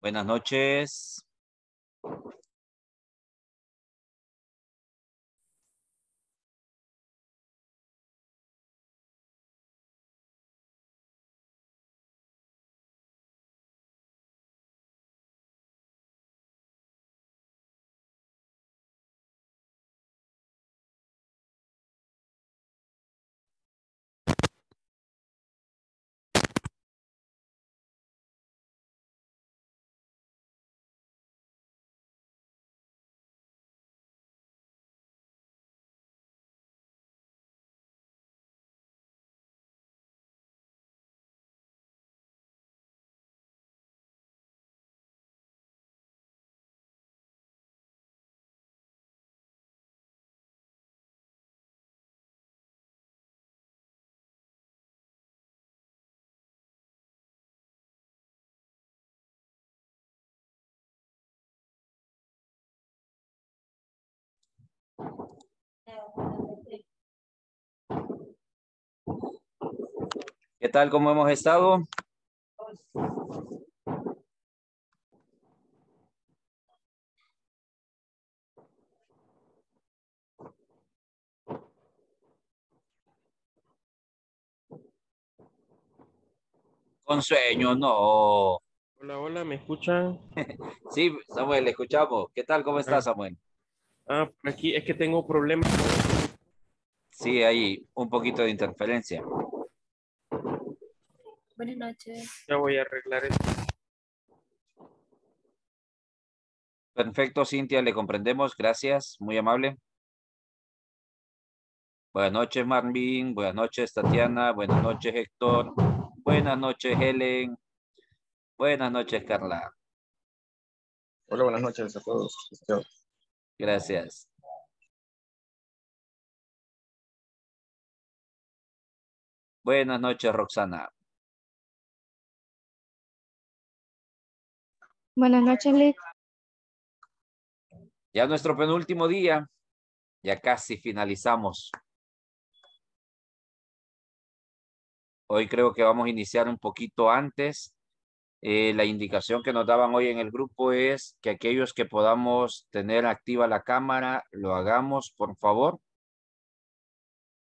Buenas noches. ¿Qué tal? ¿Cómo hemos estado? Con sueño, no. Hola, hola, ¿me escuchan? sí, Samuel, le escuchamos. ¿Qué tal? ¿Cómo estás, Samuel? Ah, aquí es que tengo problemas. Sí, hay un poquito de interferencia. Buenas noches. Ya voy a arreglar esto. Perfecto, Cintia, le comprendemos. Gracias, muy amable. Buenas noches, Marvin. Buenas noches, Tatiana. Buenas noches, Héctor. Buenas noches, Helen. Buenas noches, Carla. Hola, buenas noches a todos. Gracias. Buenas noches, Roxana. Buenas noches, Liz. Ya nuestro penúltimo día, ya casi finalizamos. Hoy creo que vamos a iniciar un poquito antes eh, la indicación que nos daban hoy en el grupo es que aquellos que podamos tener activa la cámara, lo hagamos, por favor.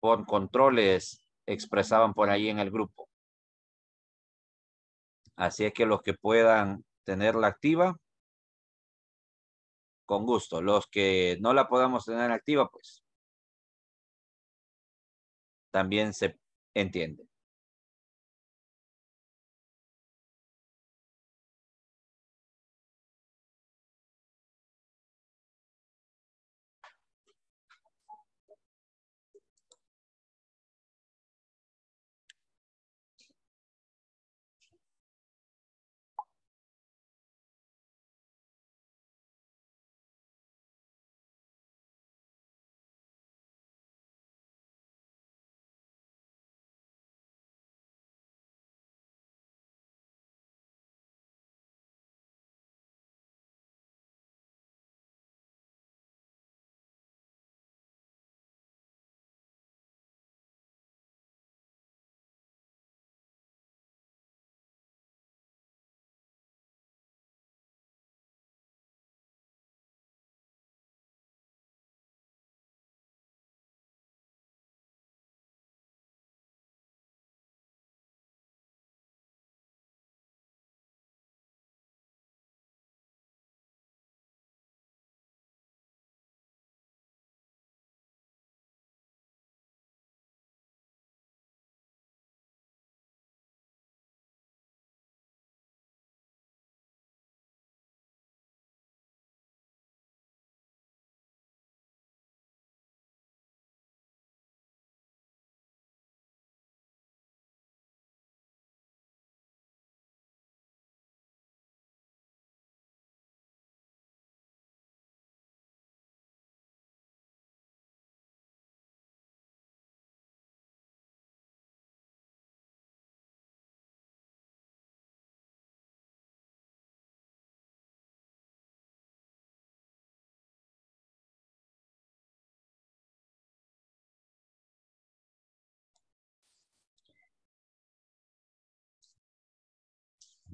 por controles expresaban por ahí en el grupo. Así es que los que puedan tenerla activa, con gusto. Los que no la podamos tener activa, pues también se entiende.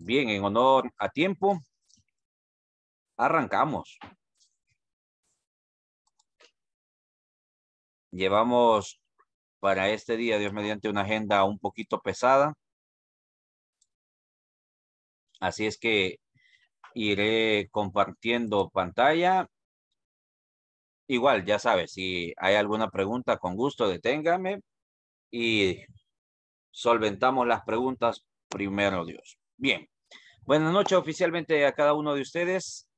Bien, en honor a tiempo, arrancamos. Llevamos para este día, Dios mediante, una agenda un poquito pesada. Así es que iré compartiendo pantalla. Igual, ya sabes, si hay alguna pregunta, con gusto deténgame y solventamos las preguntas primero, Dios. Bien. Buenas noches oficialmente a cada uno de ustedes.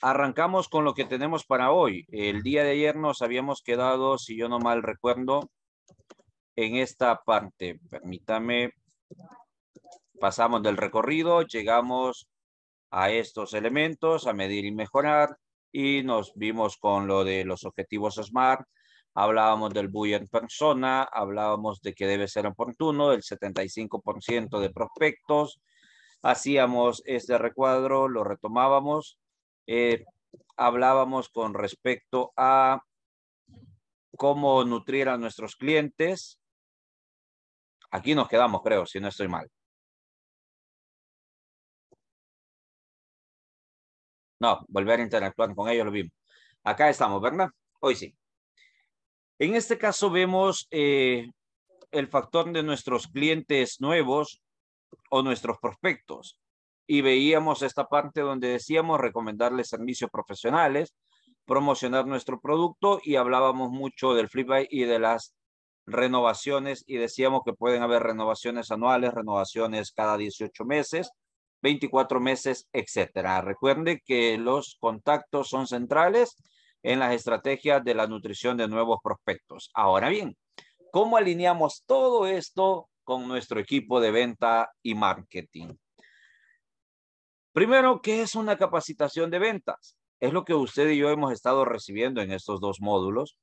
Arrancamos con lo que tenemos para hoy. El día de ayer nos habíamos quedado, si yo no mal recuerdo, en esta parte. Permítame, pasamos del recorrido, llegamos a estos elementos, a medir y mejorar, y nos vimos con lo de los objetivos SMART, hablábamos del buy en persona, hablábamos de que debe ser oportuno, el 75% de prospectos, hacíamos este recuadro, lo retomábamos, eh, hablábamos con respecto a cómo nutrir a nuestros clientes. Aquí nos quedamos, creo, si no estoy mal. No, volver a interactuar con ellos lo vimos. Acá estamos, ¿verdad? Hoy sí. En este caso vemos eh, el factor de nuestros clientes nuevos o nuestros prospectos. Y veíamos esta parte donde decíamos recomendarles servicios profesionales, promocionar nuestro producto y hablábamos mucho del flip y de las renovaciones y decíamos que pueden haber renovaciones anuales, renovaciones cada 18 meses, 24 meses, etcétera. Recuerde que los contactos son centrales en las estrategias de la nutrición de nuevos prospectos. Ahora bien, ¿cómo alineamos todo esto con nuestro equipo de venta y marketing. Primero, ¿qué es una capacitación de ventas? Es lo que usted y yo hemos estado recibiendo en estos dos módulos,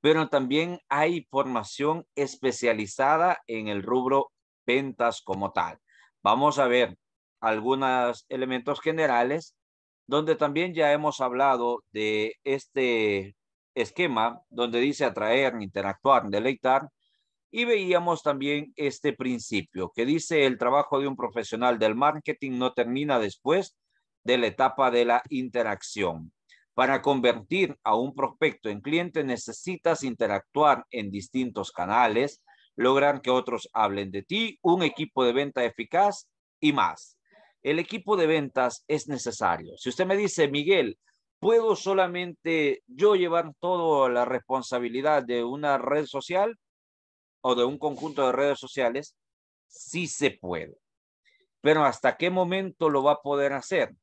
pero también hay formación especializada en el rubro ventas como tal. Vamos a ver algunos elementos generales donde también ya hemos hablado de este esquema donde dice atraer, interactuar, deleitar y veíamos también este principio que dice el trabajo de un profesional del marketing no termina después de la etapa de la interacción. Para convertir a un prospecto en cliente necesitas interactuar en distintos canales, lograr que otros hablen de ti, un equipo de venta eficaz y más. El equipo de ventas es necesario. Si usted me dice, Miguel, ¿puedo solamente yo llevar toda la responsabilidad de una red social? o de un conjunto de redes sociales, sí se puede. Pero ¿hasta qué momento lo va a poder hacer?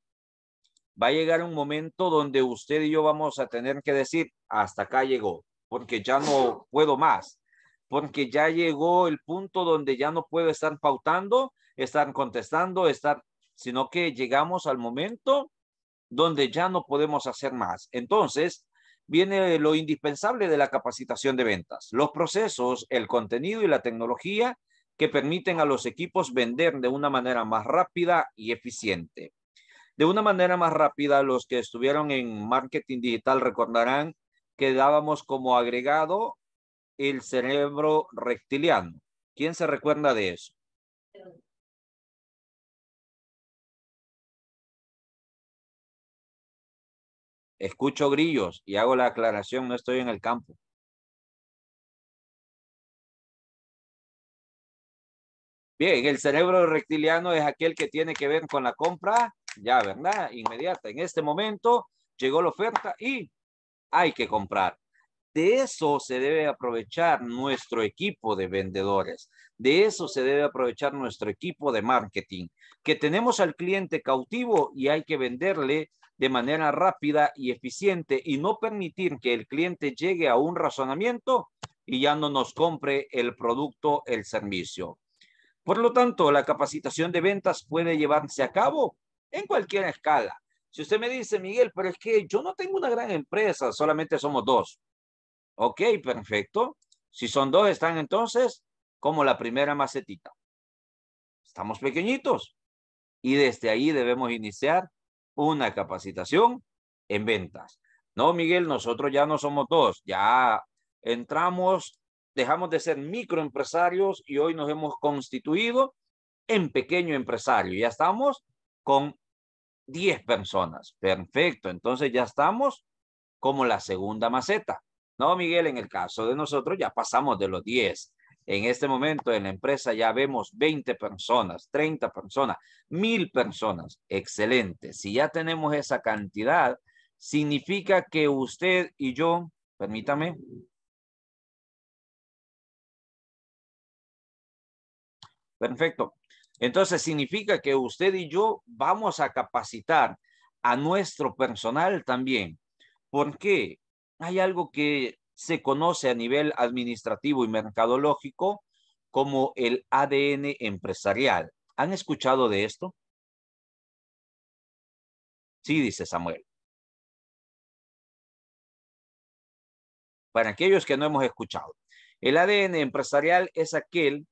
Va a llegar un momento donde usted y yo vamos a tener que decir, hasta acá llegó, porque ya no puedo más, porque ya llegó el punto donde ya no puedo estar pautando, estar contestando, estar, sino que llegamos al momento donde ya no podemos hacer más. Entonces, viene lo indispensable de la capacitación de ventas, los procesos, el contenido y la tecnología que permiten a los equipos vender de una manera más rápida y eficiente. De una manera más rápida, los que estuvieron en marketing digital recordarán que dábamos como agregado el cerebro reptiliano. ¿Quién se recuerda de eso? escucho grillos y hago la aclaración, no estoy en el campo. Bien, el cerebro reptiliano es aquel que tiene que ver con la compra, ya, ¿verdad? Inmediata. En este momento llegó la oferta y hay que comprar. De eso se debe aprovechar nuestro equipo de vendedores. De eso se debe aprovechar nuestro equipo de marketing, que tenemos al cliente cautivo y hay que venderle de manera rápida y eficiente y no permitir que el cliente llegue a un razonamiento y ya no nos compre el producto, el servicio. Por lo tanto, la capacitación de ventas puede llevarse a cabo en cualquier escala. Si usted me dice, Miguel, pero es que yo no tengo una gran empresa, solamente somos dos. Ok, perfecto. Si son dos, están entonces como la primera macetita. Estamos pequeñitos y desde ahí debemos iniciar una capacitación en ventas. No, Miguel, nosotros ya no somos dos, ya entramos, dejamos de ser microempresarios y hoy nos hemos constituido en pequeño empresario. Ya estamos con 10 personas. Perfecto, entonces ya estamos como la segunda maceta. No, Miguel, en el caso de nosotros ya pasamos de los 10. En este momento en la empresa ya vemos 20 personas, 30 personas, 1000 personas. Excelente. Si ya tenemos esa cantidad, significa que usted y yo, permítame, Perfecto. Entonces significa que usted y yo vamos a capacitar a nuestro personal también. ¿Por qué? Hay algo que se conoce a nivel administrativo y mercadológico como el ADN empresarial. ¿Han escuchado de esto? Sí, dice Samuel. Para aquellos que no hemos escuchado, el ADN empresarial es aquel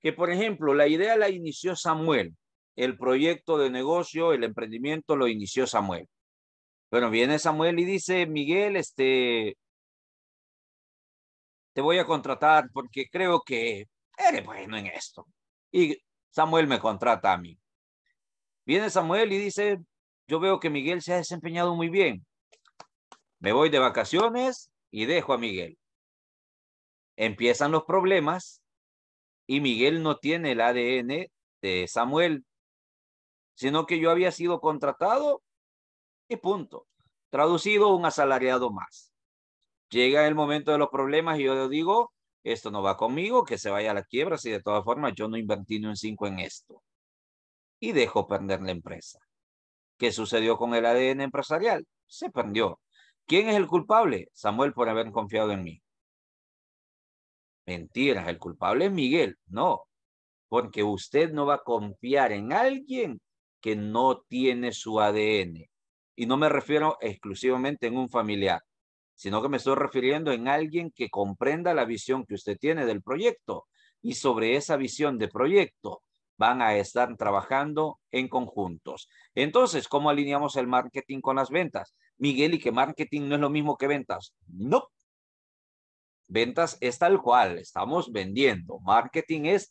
que, por ejemplo, la idea la inició Samuel, el proyecto de negocio, el emprendimiento lo inició Samuel. Bueno, viene Samuel y dice, Miguel, este, te voy a contratar porque creo que eres bueno en esto. Y Samuel me contrata a mí. Viene Samuel y dice, yo veo que Miguel se ha desempeñado muy bien. Me voy de vacaciones y dejo a Miguel. Empiezan los problemas y Miguel no tiene el ADN de Samuel, sino que yo había sido contratado y punto. Traducido, un asalariado más llega el momento de los problemas y yo digo, esto no va conmigo, que se vaya a la quiebra, si de todas formas yo no invertí ni un 5 en esto. Y dejo perder la empresa. ¿Qué sucedió con el ADN empresarial? Se perdió. ¿Quién es el culpable? Samuel por haber confiado en mí. Mentiras, el culpable es Miguel. No, porque usted no va a confiar en alguien que no tiene su ADN. Y no me refiero exclusivamente en un familiar sino que me estoy refiriendo en alguien que comprenda la visión que usted tiene del proyecto y sobre esa visión de proyecto van a estar trabajando en conjuntos. Entonces, ¿cómo alineamos el marketing con las ventas? Miguel, ¿y que marketing no es lo mismo que ventas? No. Ventas es tal cual, estamos vendiendo. Marketing es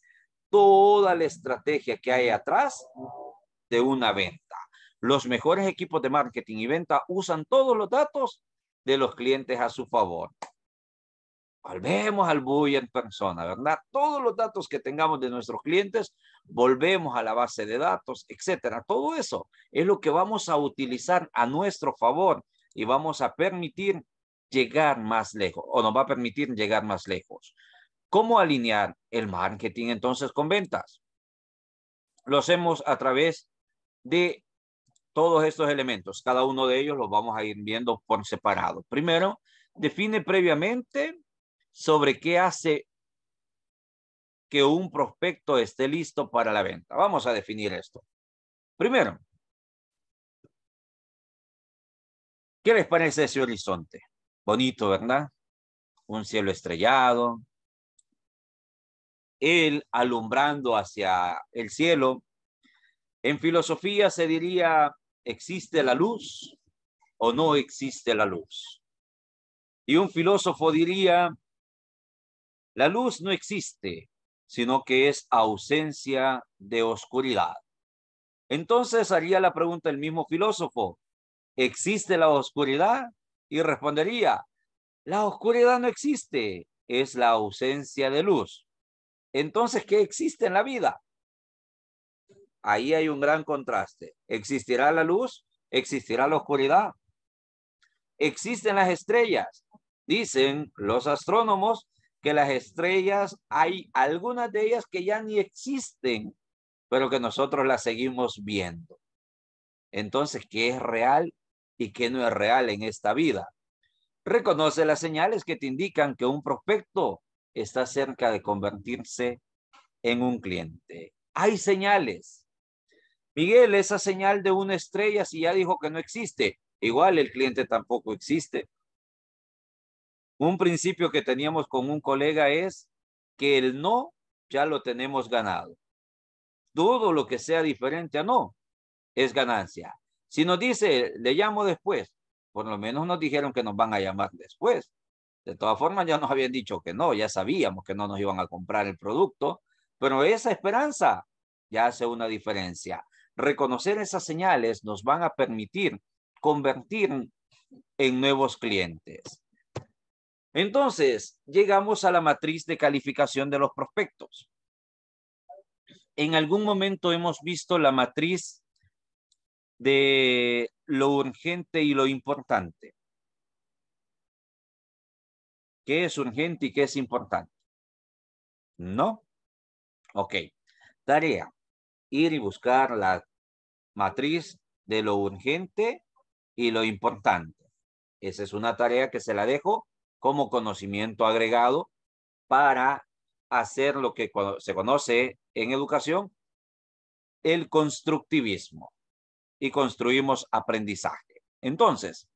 toda la estrategia que hay atrás de una venta. Los mejores equipos de marketing y venta usan todos los datos de los clientes a su favor. Volvemos al buy en persona, ¿verdad? Todos los datos que tengamos de nuestros clientes, volvemos a la base de datos, etcétera. Todo eso es lo que vamos a utilizar a nuestro favor y vamos a permitir llegar más lejos o nos va a permitir llegar más lejos. ¿Cómo alinear el marketing entonces con ventas? Lo hacemos a través de todos estos elementos. Cada uno de ellos los vamos a ir viendo por separado. Primero, define previamente sobre qué hace que un prospecto esté listo para la venta. Vamos a definir esto. Primero, ¿qué les parece ese horizonte? Bonito, ¿verdad? Un cielo estrellado, él alumbrando hacia el cielo. En filosofía se diría ¿existe la luz o no existe la luz? Y un filósofo diría, la luz no existe, sino que es ausencia de oscuridad. Entonces haría la pregunta el mismo filósofo, ¿existe la oscuridad? Y respondería, la oscuridad no existe, es la ausencia de luz. Entonces, ¿qué existe en la vida? Ahí hay un gran contraste. ¿Existirá la luz? ¿Existirá la oscuridad? Existen las estrellas. Dicen los astrónomos que las estrellas, hay algunas de ellas que ya ni existen, pero que nosotros las seguimos viendo. Entonces, ¿qué es real y qué no es real en esta vida? Reconoce las señales que te indican que un prospecto está cerca de convertirse en un cliente. Hay señales. Miguel, esa señal de una estrella, si ya dijo que no existe, igual el cliente tampoco existe. Un principio que teníamos con un colega es que el no ya lo tenemos ganado. Todo lo que sea diferente a no es ganancia. Si nos dice, le llamo después, por lo menos nos dijeron que nos van a llamar después. De todas formas, ya nos habían dicho que no, ya sabíamos que no nos iban a comprar el producto, pero esa esperanza ya hace una diferencia. Reconocer esas señales nos van a permitir convertir en nuevos clientes. Entonces, llegamos a la matriz de calificación de los prospectos. En algún momento hemos visto la matriz de lo urgente y lo importante. ¿Qué es urgente y qué es importante? ¿No? Ok. Tarea. Ir y buscar la matriz de lo urgente y lo importante. Esa es una tarea que se la dejo como conocimiento agregado para hacer lo que se conoce en educación, el constructivismo. Y construimos aprendizaje. Entonces,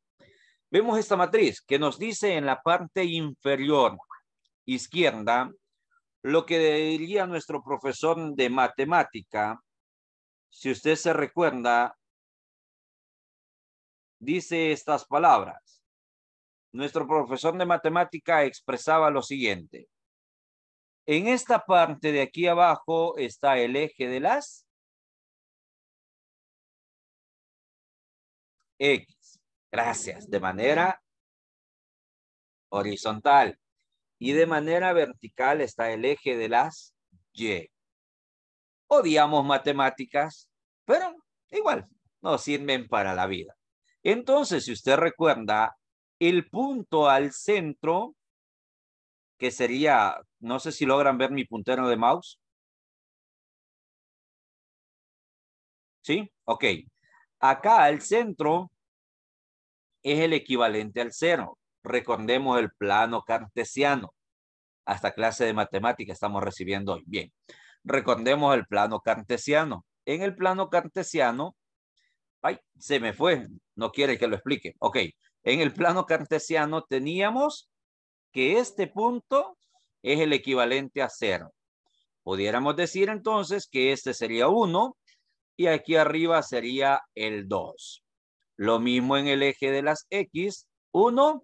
vemos esta matriz que nos dice en la parte inferior izquierda lo que diría nuestro profesor de matemática si usted se recuerda, dice estas palabras. Nuestro profesor de matemática expresaba lo siguiente. En esta parte de aquí abajo está el eje de las X. Gracias. De manera horizontal. Y de manera vertical está el eje de las Y odiamos matemáticas, pero igual nos sirven para la vida. Entonces, si usted recuerda, el punto al centro, que sería, no sé si logran ver mi puntero de mouse. ¿Sí? Ok. Acá al centro es el equivalente al cero. Recordemos el plano cartesiano. Hasta clase de matemáticas estamos recibiendo hoy. Bien. Recordemos el plano cartesiano. En el plano cartesiano, ay, se me fue, no quiere que lo explique. Ok, en el plano cartesiano teníamos que este punto es el equivalente a cero. Pudiéramos decir entonces que este sería uno y aquí arriba sería el dos. Lo mismo en el eje de las X, Uno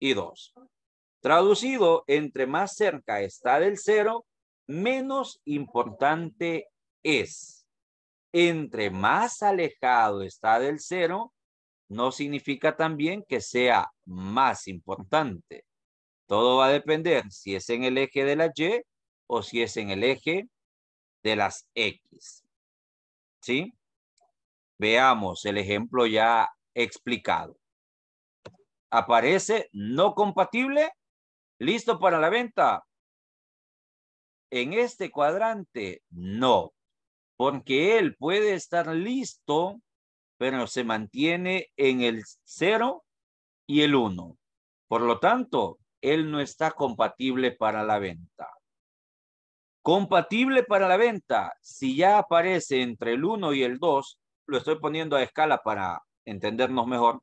y dos. Traducido, entre más cerca está del cero menos importante es. Entre más alejado está del cero, no significa también que sea más importante. Todo va a depender si es en el eje de la Y o si es en el eje de las X. ¿Sí? Veamos el ejemplo ya explicado. Aparece no compatible, listo para la venta en este cuadrante, no, porque él puede estar listo, pero se mantiene en el 0 y el 1. Por lo tanto, él no está compatible para la venta. Compatible para la venta, si ya aparece entre el 1 y el 2, lo estoy poniendo a escala para entendernos mejor.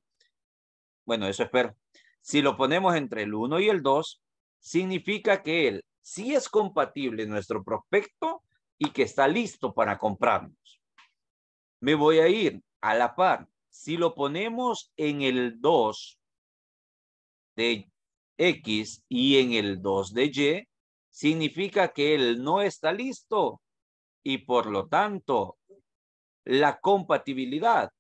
Bueno, eso espero. Si lo ponemos entre el 1 y el 2, significa que él si es compatible nuestro prospecto y que está listo para comprarnos. Me voy a ir a la par. Si lo ponemos en el 2 de X y en el 2 de Y, significa que él no está listo y por lo tanto la compatibilidad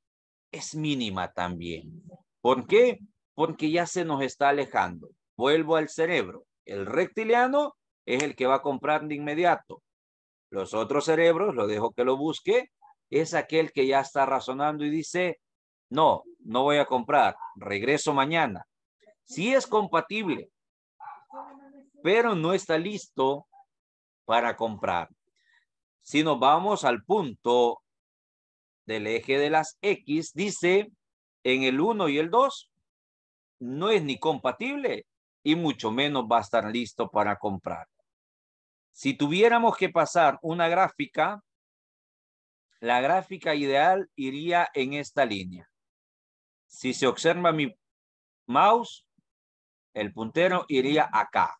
es mínima también. ¿Por qué? Porque ya se nos está alejando. Vuelvo al cerebro. El reptiliano es el que va a comprar de inmediato. Los otros cerebros, lo dejo que lo busque, es aquel que ya está razonando y dice, no, no voy a comprar, regreso mañana. Sí es compatible, pero no está listo para comprar. Si nos vamos al punto del eje de las X, dice en el 1 y el 2, no es ni compatible y mucho menos va a estar listo para comprar. Si tuviéramos que pasar una gráfica, la gráfica ideal iría en esta línea. Si se observa mi mouse, el puntero iría acá.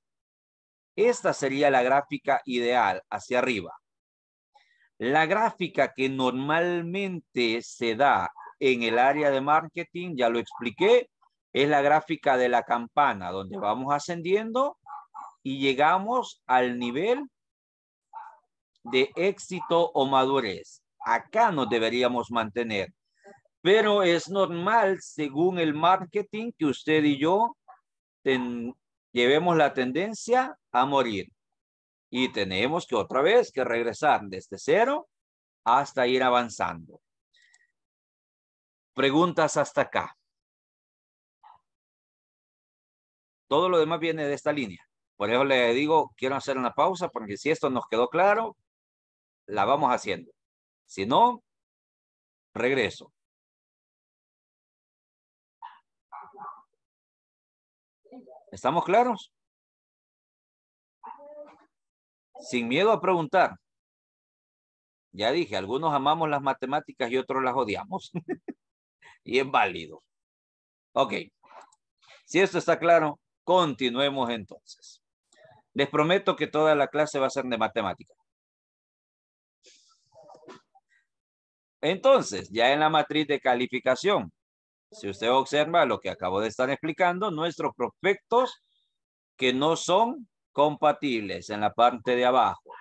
Esta sería la gráfica ideal, hacia arriba. La gráfica que normalmente se da en el área de marketing, ya lo expliqué, es la gráfica de la campana, donde vamos ascendiendo y llegamos al nivel de éxito o madurez. Acá nos deberíamos mantener. Pero es normal, según el marketing, que usted y yo llevemos la tendencia a morir. Y tenemos que otra vez que regresar desde cero hasta ir avanzando. Preguntas hasta acá. Todo lo demás viene de esta línea. Por eso le digo, quiero hacer una pausa porque si esto nos quedó claro, la vamos haciendo. Si no, regreso. ¿Estamos claros? Sin miedo a preguntar. Ya dije, algunos amamos las matemáticas y otros las odiamos. y es válido. Ok. Si esto está claro, continuemos entonces. Les prometo que toda la clase va a ser de matemática. Entonces, ya en la matriz de calificación, si usted observa lo que acabo de estar explicando, nuestros prospectos que no son compatibles en la parte de abajo,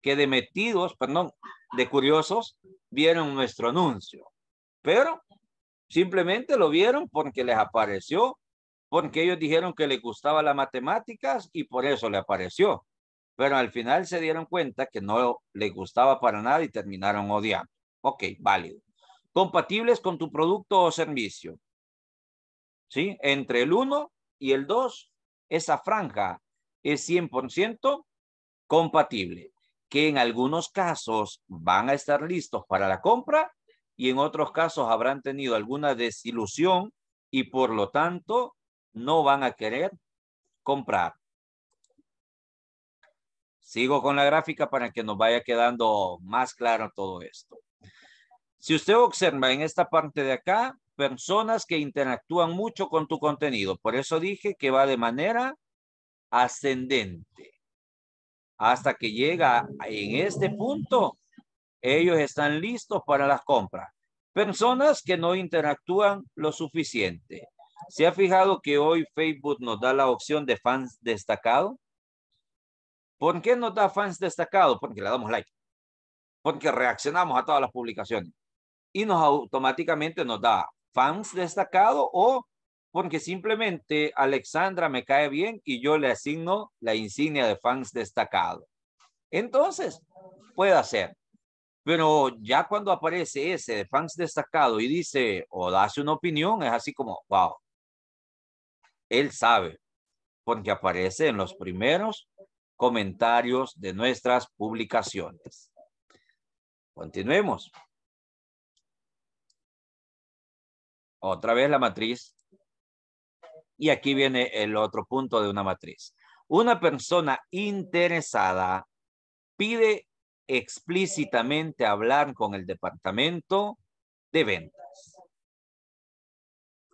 que de metidos, perdón, de curiosos, vieron nuestro anuncio, pero simplemente lo vieron porque les apareció porque ellos dijeron que les gustaba las matemáticas y por eso le apareció. Pero al final se dieron cuenta que no les gustaba para nada y terminaron odiando. Ok, válido. Compatibles con tu producto o servicio. ¿Sí? Entre el 1 y el 2, esa franja es 100% compatible, que en algunos casos van a estar listos para la compra y en otros casos habrán tenido alguna desilusión y por lo tanto no van a querer comprar. Sigo con la gráfica para que nos vaya quedando más claro todo esto. Si usted observa en esta parte de acá, personas que interactúan mucho con tu contenido. Por eso dije que va de manera ascendente. Hasta que llega en este punto, ellos están listos para las compras. Personas que no interactúan lo suficiente. ¿Se ha fijado que hoy Facebook nos da la opción de fans destacado? ¿Por qué nos da fans destacado? Porque le damos like. Porque reaccionamos a todas las publicaciones. Y nos automáticamente nos da fans destacado o porque simplemente Alexandra me cae bien y yo le asigno la insignia de fans destacado. Entonces, puede ser. Pero ya cuando aparece ese de fans destacado y dice o hace una opinión, es así como, wow, él sabe, porque aparece en los primeros comentarios de nuestras publicaciones. Continuemos. Otra vez la matriz. Y aquí viene el otro punto de una matriz. Una persona interesada pide explícitamente hablar con el departamento de ventas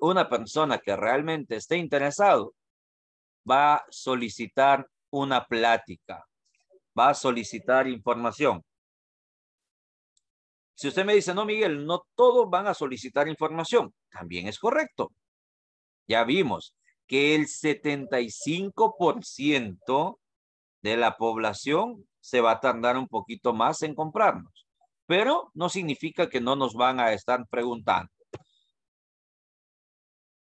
una persona que realmente esté interesado va a solicitar una plática, va a solicitar información. Si usted me dice, no, Miguel, no todos van a solicitar información, también es correcto. Ya vimos que el 75% de la población se va a tardar un poquito más en comprarnos, pero no significa que no nos van a estar preguntando.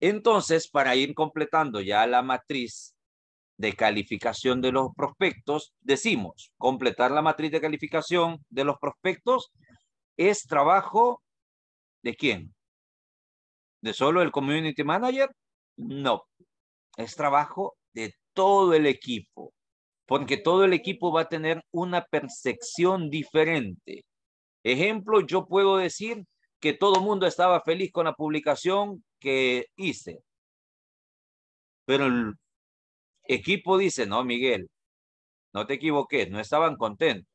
Entonces, para ir completando ya la matriz de calificación de los prospectos, decimos, completar la matriz de calificación de los prospectos es trabajo de quién? ¿De solo el community manager? No, es trabajo de todo el equipo, porque todo el equipo va a tener una percepción diferente. Ejemplo, yo puedo decir, que todo mundo estaba feliz con la publicación que hice. Pero el equipo dice, no, Miguel, no te equivoques, no estaban contentos.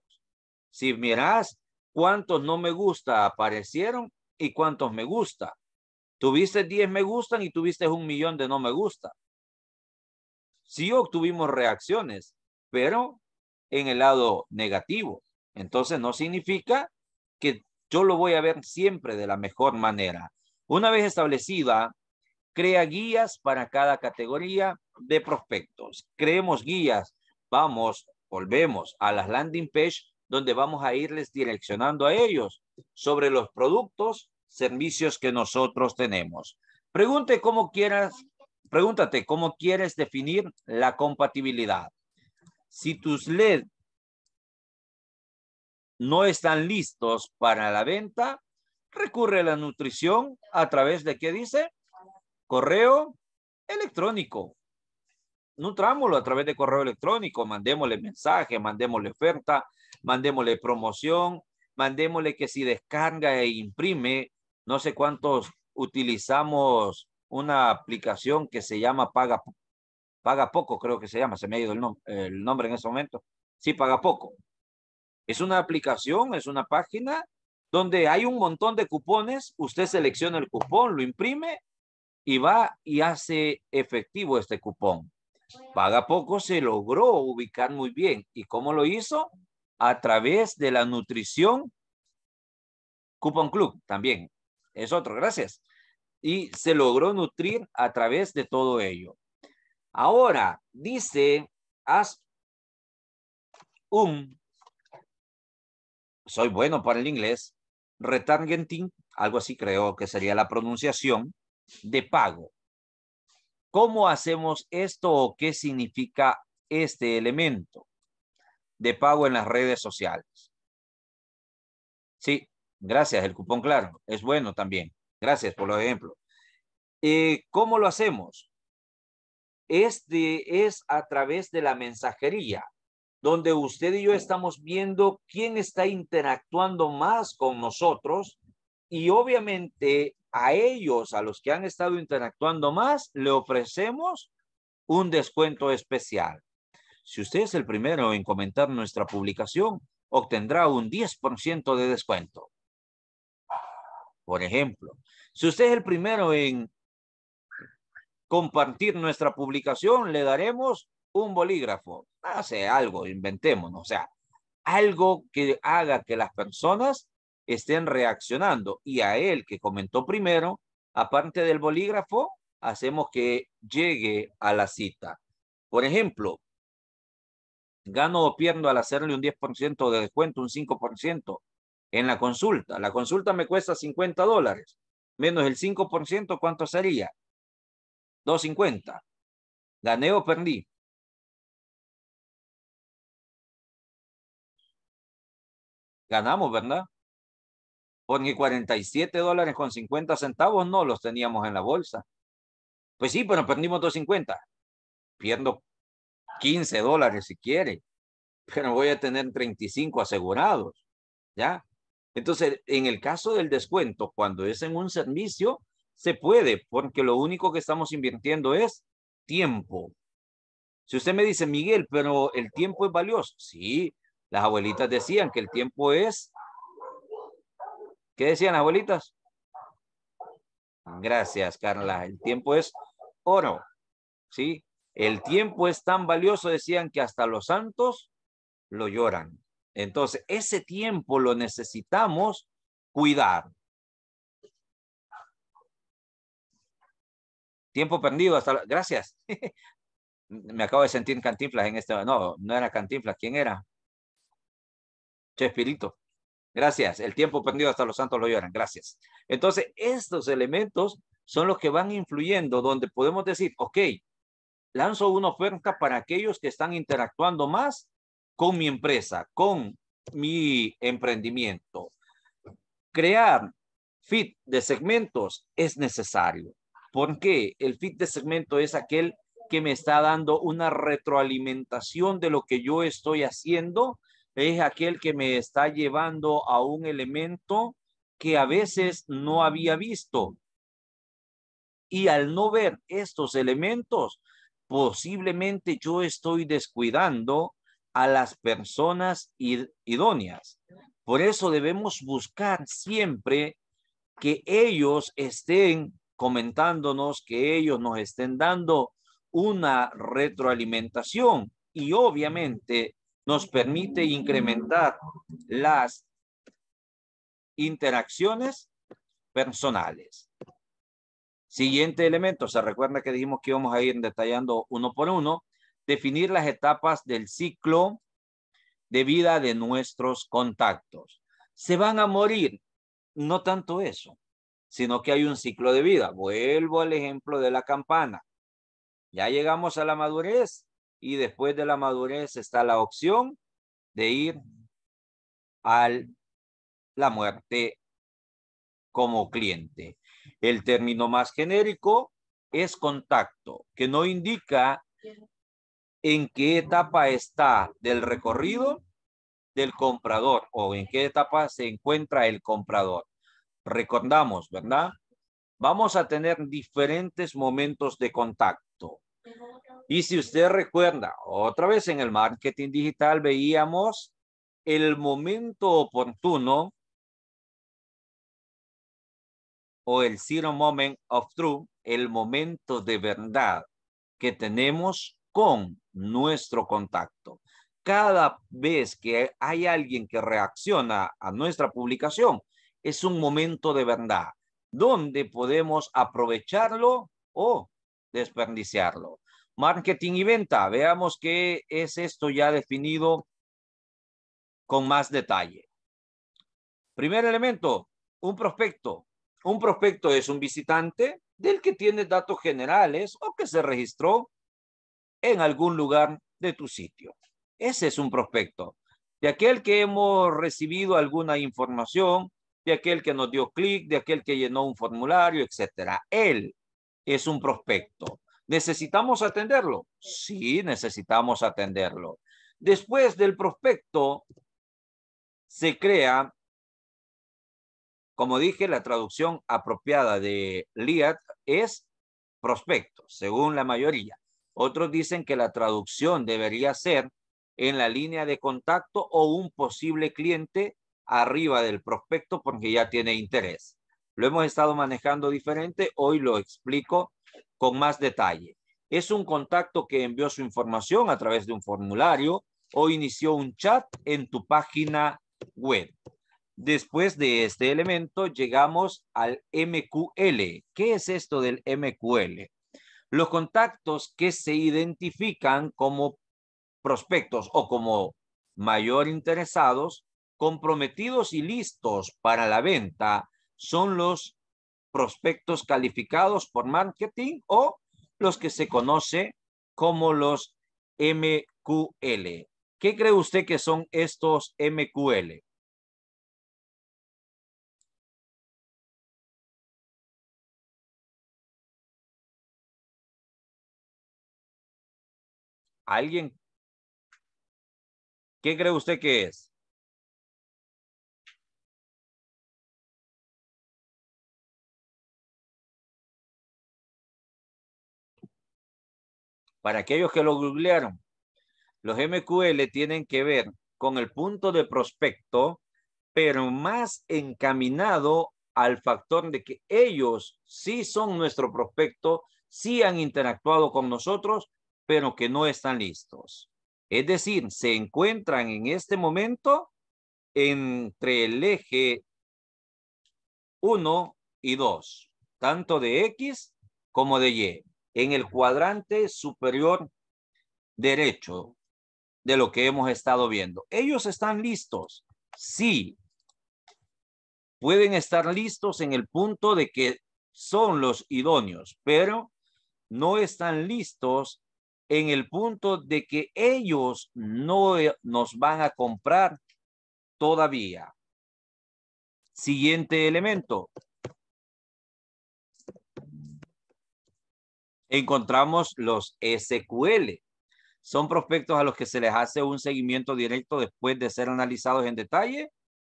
Si miras cuántos no me gusta aparecieron y cuántos me gusta. Tuviste 10 me gustan y tuviste un millón de no me gusta. Sí obtuvimos reacciones, pero en el lado negativo. Entonces no significa que yo lo voy a ver siempre de la mejor manera. Una vez establecida, crea guías para cada categoría de prospectos. Creemos guías. Vamos, volvemos a las landing page donde vamos a irles direccionando a ellos sobre los productos, servicios que nosotros tenemos. Pregunte cómo quieras, pregúntate cómo quieres definir la compatibilidad. Si tus leads no están listos para la venta, recurre a la nutrición a través de, ¿qué dice? Correo electrónico. Nutrámoslo a través de correo electrónico, mandémosle mensaje, mandémosle oferta, mandémosle promoción, mandémosle que si descarga e imprime, no sé cuántos utilizamos una aplicación que se llama Paga, Paga Poco, creo que se llama, se me ha ido el nombre en ese momento. Sí, Paga Poco. Es una aplicación, es una página donde hay un montón de cupones, usted selecciona el cupón, lo imprime y va y hace efectivo este cupón. Paga poco se logró ubicar muy bien. ¿Y cómo lo hizo? A través de la nutrición Cupón Club también. Es otro, gracias. Y se logró nutrir a través de todo ello. Ahora, dice, haz un soy bueno para el inglés, retargeting, algo así creo que sería la pronunciación, de pago. ¿Cómo hacemos esto o qué significa este elemento de pago en las redes sociales? Sí, gracias, el cupón claro, es bueno también. Gracias por los ejemplos. Eh, ¿Cómo lo hacemos? Este es a través de la mensajería donde usted y yo estamos viendo quién está interactuando más con nosotros y obviamente a ellos, a los que han estado interactuando más, le ofrecemos un descuento especial. Si usted es el primero en comentar nuestra publicación, obtendrá un 10% de descuento. Por ejemplo, si usted es el primero en compartir nuestra publicación, le daremos un bolígrafo, hace algo, inventémonos, o sea, algo que haga que las personas estén reaccionando. Y a él que comentó primero, aparte del bolígrafo, hacemos que llegue a la cita. Por ejemplo, gano o pierdo al hacerle un 10% de descuento, un 5% en la consulta. La consulta me cuesta 50 dólares, menos el 5%, ¿cuánto sería? 250. Gané o perdí. ganamos, ¿verdad? Porque 47 dólares con 50 centavos no los teníamos en la bolsa. Pues sí, pero perdimos 250. Pierdo 15 dólares si quiere, pero voy a tener 35 asegurados, ¿ya? Entonces, en el caso del descuento, cuando es en un servicio, se puede, porque lo único que estamos invirtiendo es tiempo. Si usted me dice, Miguel, pero el tiempo es valioso, sí, las abuelitas decían que el tiempo es... ¿Qué decían las abuelitas? Gracias, Carla. El tiempo es oro. ¿Sí? El tiempo es tan valioso, decían que hasta los santos lo lloran. Entonces, ese tiempo lo necesitamos cuidar. Tiempo perdido hasta... Gracias. Me acabo de sentir cantinflas en este... No, no era cantinflas. ¿Quién era? Chespirito. Gracias. El tiempo perdido hasta los santos lo lloran. Gracias. Entonces, estos elementos son los que van influyendo, donde podemos decir, ok, lanzo una oferta para aquellos que están interactuando más con mi empresa, con mi emprendimiento. Crear fit de segmentos es necesario. porque El fit de segmento es aquel que me está dando una retroalimentación de lo que yo estoy haciendo es aquel que me está llevando a un elemento que a veces no había visto. Y al no ver estos elementos, posiblemente yo estoy descuidando a las personas idóneas. Por eso debemos buscar siempre que ellos estén comentándonos, que ellos nos estén dando una retroalimentación. Y obviamente nos permite incrementar las interacciones personales. Siguiente elemento, se recuerda que dijimos que íbamos a ir detallando uno por uno, definir las etapas del ciclo de vida de nuestros contactos. Se van a morir, no tanto eso, sino que hay un ciclo de vida. Vuelvo al ejemplo de la campana. Ya llegamos a la madurez, y después de la madurez está la opción de ir a la muerte como cliente. El término más genérico es contacto, que no indica en qué etapa está del recorrido del comprador o en qué etapa se encuentra el comprador. Recordamos, ¿verdad? Vamos a tener diferentes momentos de contacto. Y si usted recuerda, otra vez en el marketing digital veíamos el momento oportuno o el zero moment of truth, el momento de verdad que tenemos con nuestro contacto. Cada vez que hay alguien que reacciona a nuestra publicación, es un momento de verdad donde podemos aprovecharlo o desperdiciarlo. Marketing y venta. Veamos qué es esto ya definido con más detalle. Primer elemento, un prospecto. Un prospecto es un visitante del que tiene datos generales o que se registró en algún lugar de tu sitio. Ese es un prospecto. De aquel que hemos recibido alguna información, de aquel que nos dio clic, de aquel que llenó un formulario, etcétera. Él es un prospecto. ¿Necesitamos atenderlo? Sí, necesitamos atenderlo. Después del prospecto se crea, como dije, la traducción apropiada de LIAT es prospecto, según la mayoría. Otros dicen que la traducción debería ser en la línea de contacto o un posible cliente arriba del prospecto porque ya tiene interés. Lo hemos estado manejando diferente, hoy lo explico con más detalle. Es un contacto que envió su información a través de un formulario o inició un chat en tu página web. Después de este elemento llegamos al MQL. ¿Qué es esto del MQL? Los contactos que se identifican como prospectos o como mayor interesados, comprometidos y listos para la venta son los prospectos calificados por marketing o los que se conoce como los MQL. ¿Qué cree usted que son estos MQL? ¿Alguien? ¿Qué cree usted que es? Para aquellos que lo googlearon, los MQL tienen que ver con el punto de prospecto, pero más encaminado al factor de que ellos sí son nuestro prospecto, sí han interactuado con nosotros, pero que no están listos. Es decir, se encuentran en este momento entre el eje 1 y 2, tanto de X como de Y en el cuadrante superior derecho de lo que hemos estado viendo. ¿Ellos están listos? Sí. Pueden estar listos en el punto de que son los idóneos, pero no están listos en el punto de que ellos no eh, nos van a comprar todavía. Siguiente elemento, encontramos los SQL. Son prospectos a los que se les hace un seguimiento directo después de ser analizados en detalle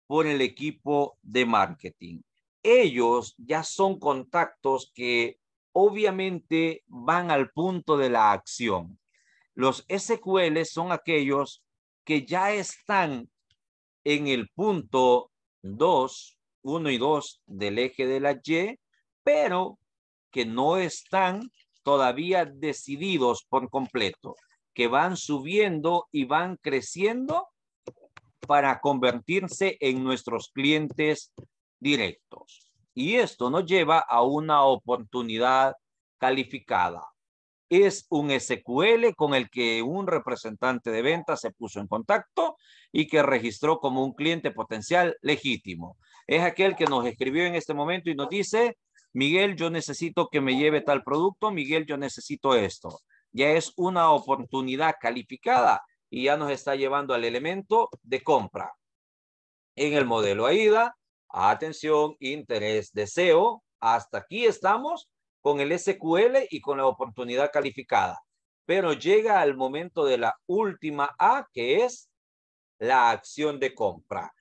por el equipo de marketing. Ellos ya son contactos que obviamente van al punto de la acción. Los SQL son aquellos que ya están en el punto 2, 1 y 2 del eje de la Y, pero que no están todavía decididos por completo, que van subiendo y van creciendo para convertirse en nuestros clientes directos. Y esto nos lleva a una oportunidad calificada. Es un SQL con el que un representante de ventas se puso en contacto y que registró como un cliente potencial legítimo. Es aquel que nos escribió en este momento y nos dice, Miguel, yo necesito que me lleve tal producto, Miguel, yo necesito esto. Ya es una oportunidad calificada y ya nos está llevando al elemento de compra. En el modelo AIDA, atención, interés, deseo, hasta aquí estamos con el SQL y con la oportunidad calificada. Pero llega al momento de la última A, que es la acción de compra.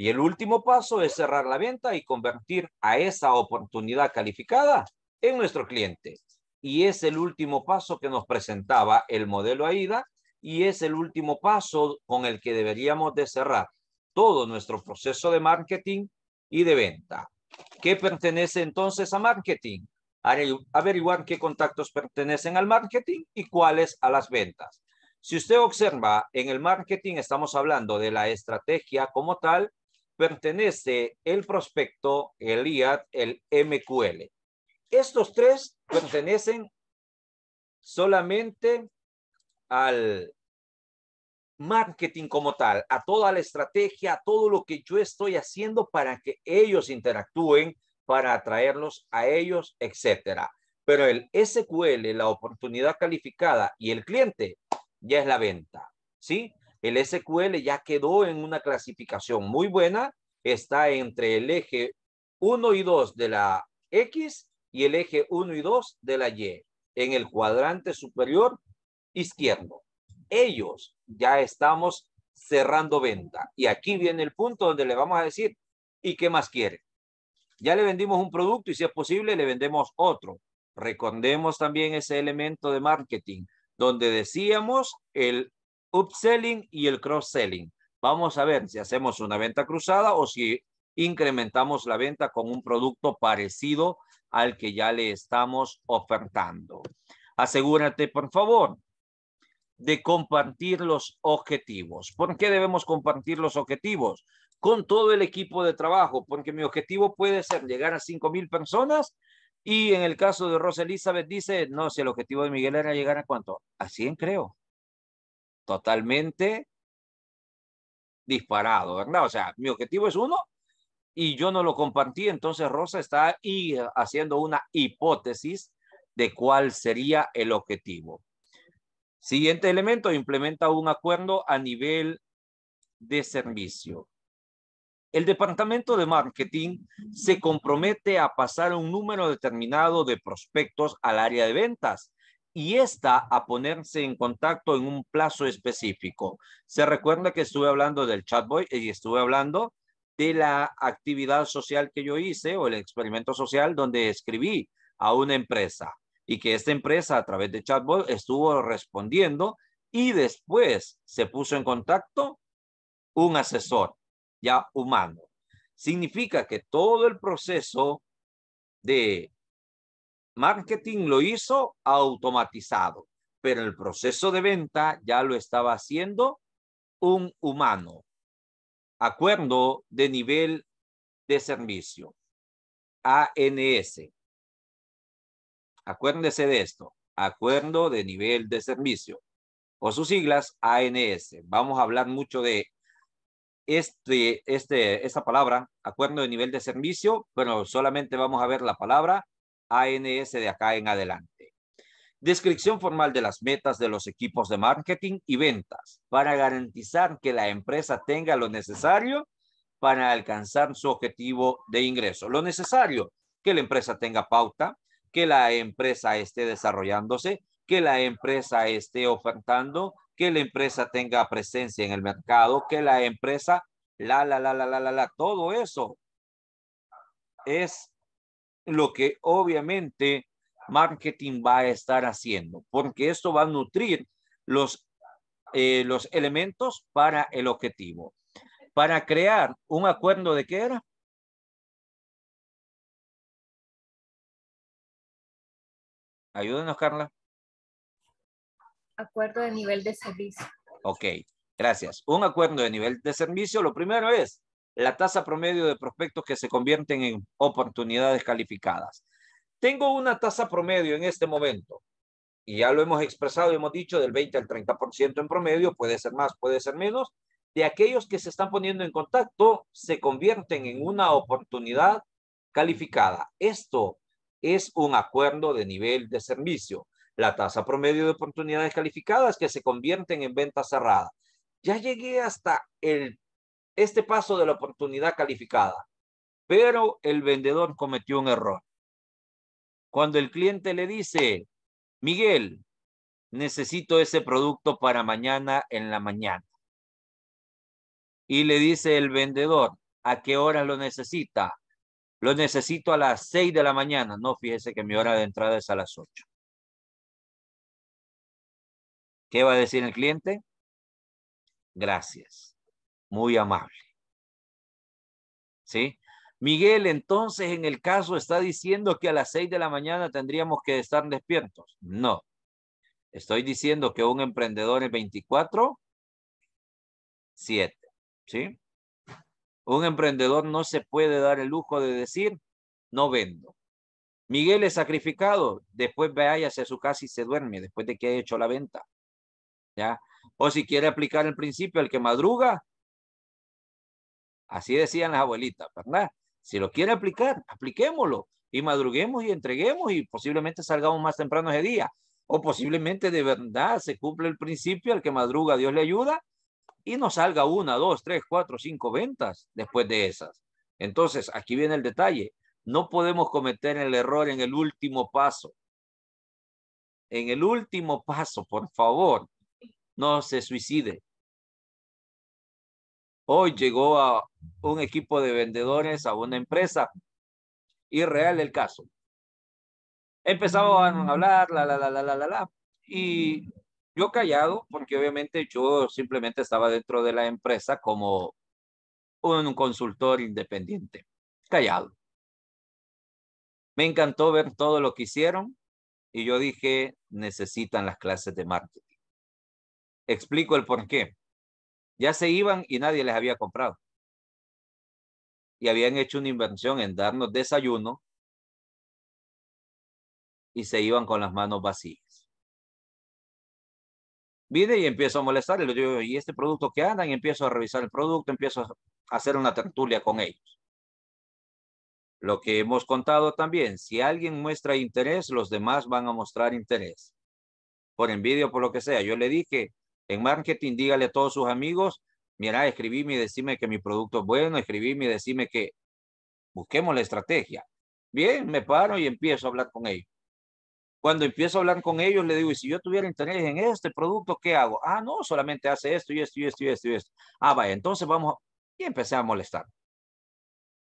Y el último paso es cerrar la venta y convertir a esa oportunidad calificada en nuestro cliente. Y es el último paso que nos presentaba el modelo AIDA y es el último paso con el que deberíamos de cerrar todo nuestro proceso de marketing y de venta. ¿Qué pertenece entonces a marketing? Averiguar qué contactos pertenecen al marketing y cuáles a las ventas. Si usted observa, en el marketing estamos hablando de la estrategia como tal, pertenece el prospecto, el IAT, el MQL. Estos tres pertenecen solamente al marketing como tal, a toda la estrategia, a todo lo que yo estoy haciendo para que ellos interactúen, para atraerlos a ellos, etcétera. Pero el SQL, la oportunidad calificada y el cliente ya es la venta, ¿sí? El SQL ya quedó en una clasificación muy buena, está entre el eje 1 y 2 de la X y el eje 1 y 2 de la Y, en el cuadrante superior izquierdo. Ellos ya estamos cerrando venta. Y aquí viene el punto donde le vamos a decir, ¿y qué más quiere? Ya le vendimos un producto y si es posible le vendemos otro. Recordemos también ese elemento de marketing donde decíamos el upselling y el cross-selling. Vamos a ver si hacemos una venta cruzada o si incrementamos la venta con un producto parecido al que ya le estamos ofertando. Asegúrate, por favor, de compartir los objetivos. ¿Por qué debemos compartir los objetivos? Con todo el equipo de trabajo, porque mi objetivo puede ser llegar a 5,000 personas y en el caso de Rosa Elizabeth dice, no, si el objetivo de Miguel era llegar a cuánto, a 100 creo totalmente disparado, ¿verdad? O sea, mi objetivo es uno y yo no lo compartí, entonces Rosa está eh, haciendo una hipótesis de cuál sería el objetivo. Siguiente elemento, implementa un acuerdo a nivel de servicio. El departamento de marketing se compromete a pasar un número determinado de prospectos al área de ventas y está a ponerse en contacto en un plazo específico. Se recuerda que estuve hablando del chatboy y estuve hablando de la actividad social que yo hice o el experimento social donde escribí a una empresa y que esta empresa a través de chatbot estuvo respondiendo y después se puso en contacto un asesor ya humano. Significa que todo el proceso de Marketing lo hizo automatizado, pero el proceso de venta ya lo estaba haciendo un humano. Acuerdo de nivel de servicio. ANS. Acuérdense de esto. Acuerdo de nivel de servicio. O sus siglas ANS. Vamos a hablar mucho de este, este, esta palabra, acuerdo de nivel de servicio, pero solamente vamos a ver la palabra ANS de acá en adelante. Descripción formal de las metas de los equipos de marketing y ventas para garantizar que la empresa tenga lo necesario para alcanzar su objetivo de ingreso. Lo necesario, que la empresa tenga pauta, que la empresa esté desarrollándose, que la empresa esté ofertando, que la empresa tenga presencia en el mercado, que la empresa, la, la, la, la, la, la, todo eso es lo que obviamente marketing va a estar haciendo, porque esto va a nutrir los, eh, los elementos para el objetivo. Para crear un acuerdo de qué era? Ayúdenos, Carla. Acuerdo de nivel de servicio. Ok, gracias. Un acuerdo de nivel de servicio, lo primero es la tasa promedio de prospectos que se convierten en oportunidades calificadas. Tengo una tasa promedio en este momento, y ya lo hemos expresado hemos dicho, del 20 al 30% en promedio, puede ser más, puede ser menos, de aquellos que se están poniendo en contacto se convierten en una oportunidad calificada. Esto es un acuerdo de nivel de servicio. La tasa promedio de oportunidades calificadas que se convierten en venta cerrada. Ya llegué hasta el este paso de la oportunidad calificada. Pero el vendedor cometió un error. Cuando el cliente le dice, Miguel, necesito ese producto para mañana en la mañana. Y le dice el vendedor, ¿a qué hora lo necesita? Lo necesito a las seis de la mañana. No, fíjese que mi hora de entrada es a las ocho. ¿Qué va a decir el cliente? Gracias muy amable. ¿Sí? Miguel, entonces en el caso está diciendo que a las seis de la mañana tendríamos que estar despiertos. No. Estoy diciendo que un emprendedor es 24, 7. ¿Sí? Un emprendedor no se puede dar el lujo de decir, no vendo. Miguel es sacrificado, después vaya hacia su casa y se duerme después de que haya hecho la venta. ¿Ya? O si quiere aplicar el principio, el que madruga, Así decían las abuelitas, ¿verdad? Si lo quiere aplicar, apliquémoslo y madruguemos y entreguemos y posiblemente salgamos más temprano ese día. O posiblemente de verdad se cumple el principio, al que madruga Dios le ayuda y nos salga una, dos, tres, cuatro, cinco ventas después de esas. Entonces, aquí viene el detalle. No podemos cometer el error en el último paso. En el último paso, por favor, no se suicide. Hoy llegó a un equipo de vendedores a una empresa. Irreal el caso. Empezamos a hablar, la, la, la, la, la, la, Y yo callado, porque obviamente yo simplemente estaba dentro de la empresa como un consultor independiente. Callado. Me encantó ver todo lo que hicieron y yo dije, necesitan las clases de marketing. Explico el porqué. Ya se iban y nadie les había comprado. Y habían hecho una inversión en darnos desayuno y se iban con las manos vacías. Vine y empiezo a molestarles. ¿y este producto que andan? Y empiezo a revisar el producto, empiezo a hacer una tertulia con ellos. Lo que hemos contado también, si alguien muestra interés, los demás van a mostrar interés. Por envidia o por lo que sea. Yo le dije, en marketing, dígale a todos sus amigos, mira, escribíme y decime que mi producto es bueno, escribíme y decime que busquemos la estrategia. Bien, me paro y empiezo a hablar con ellos. Cuando empiezo a hablar con ellos, le digo, y si yo tuviera interés en este producto, ¿qué hago? Ah, no, solamente hace esto y esto y esto y esto y esto. Ah, vaya, entonces vamos. Y empecé a molestar.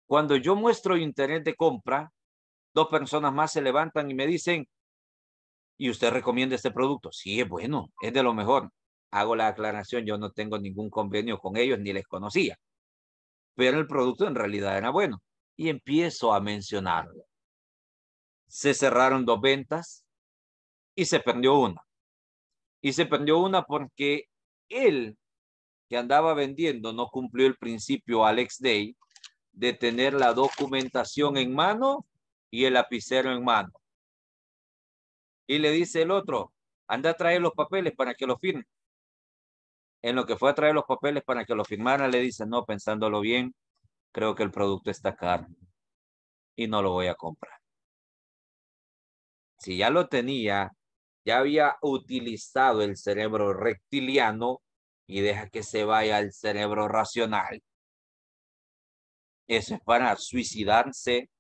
Cuando yo muestro internet de compra, dos personas más se levantan y me dicen, ¿y usted recomienda este producto? Sí, es bueno, es de lo mejor hago la aclaración, yo no tengo ningún convenio con ellos ni les conocía, pero el producto en realidad era bueno y empiezo a mencionarlo. Se cerraron dos ventas y se perdió una. Y se perdió una porque él que andaba vendiendo no cumplió el principio Alex Day de tener la documentación en mano y el lapicero en mano. Y le dice el otro, anda a traer los papeles para que los firme. En lo que fue a traer los papeles para que lo firmara, le dice, no, pensándolo bien, creo que el producto está caro y no lo voy a comprar. Si ya lo tenía, ya había utilizado el cerebro reptiliano y deja que se vaya al cerebro racional. Eso es para suicidarse.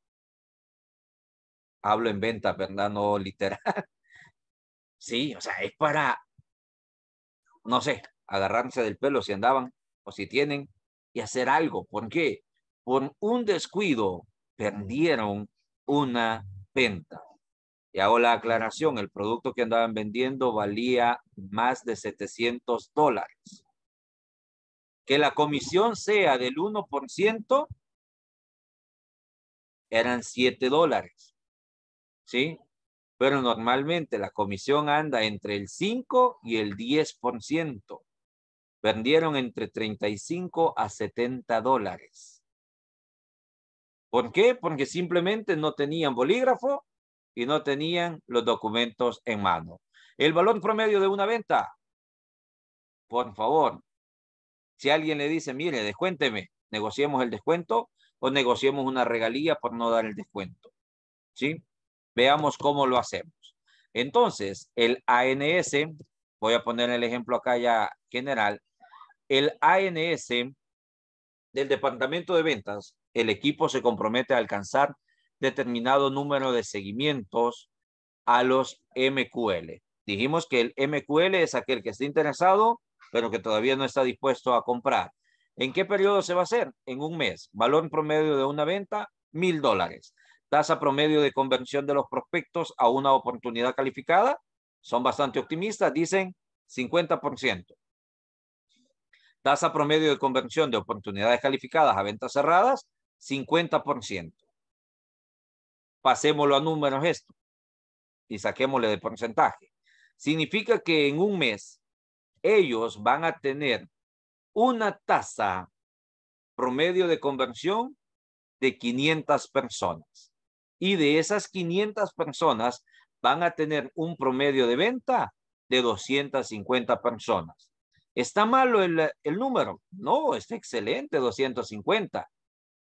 Hablo en venta, ¿verdad? No literal. Sí, o sea, es para, no sé, agarrarse del pelo si andaban o si tienen y hacer algo. ¿Por qué? Por un descuido perdieron una venta. Y hago la aclaración, el producto que andaban vendiendo valía más de 700 dólares. Que la comisión sea del 1%, eran 7 dólares. ¿Sí? Pero normalmente la comisión anda entre el 5 y el 10% vendieron entre 35 a 70 dólares. ¿Por qué? Porque simplemente no tenían bolígrafo y no tenían los documentos en mano. El valor promedio de una venta, por favor, si alguien le dice, mire, descuénteme, negociemos el descuento o negociemos una regalía por no dar el descuento. ¿Sí? Veamos cómo lo hacemos. Entonces, el ANS, voy a poner el ejemplo acá ya general, el ANS del Departamento de Ventas, el equipo se compromete a alcanzar determinado número de seguimientos a los MQL. Dijimos que el MQL es aquel que está interesado, pero que todavía no está dispuesto a comprar. ¿En qué periodo se va a hacer? En un mes. Valor promedio de una venta, mil dólares. Tasa promedio de conversión de los prospectos a una oportunidad calificada. Son bastante optimistas, dicen 50%. Tasa promedio de conversión de oportunidades calificadas a ventas cerradas, 50%. Pasémoslo a números esto y saquémosle de porcentaje. Significa que en un mes ellos van a tener una tasa promedio de conversión de 500 personas. Y de esas 500 personas van a tener un promedio de venta de 250 personas. Está malo el, número. No, está excelente, 250.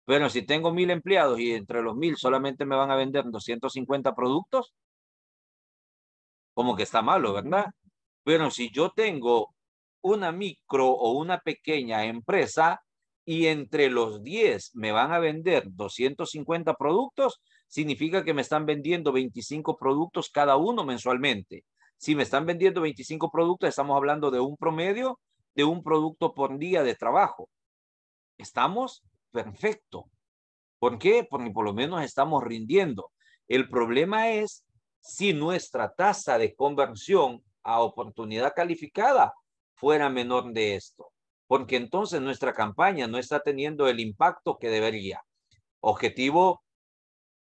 Pero si tengo mil empleados y entre los mil solamente me van a vender 250 productos, como que está malo, ¿verdad? Pero si yo tengo una micro o una pequeña empresa y entre los 10 me van a vender 250 productos, significa que me están vendiendo 25 productos cada uno mensualmente. Si me están vendiendo 25 productos, estamos hablando de un promedio de un producto por día de trabajo. Estamos perfecto. ¿Por qué? Porque por lo menos estamos rindiendo. El problema es si nuestra tasa de conversión a oportunidad calificada fuera menor de esto, porque entonces nuestra campaña no está teniendo el impacto que debería. Objetivo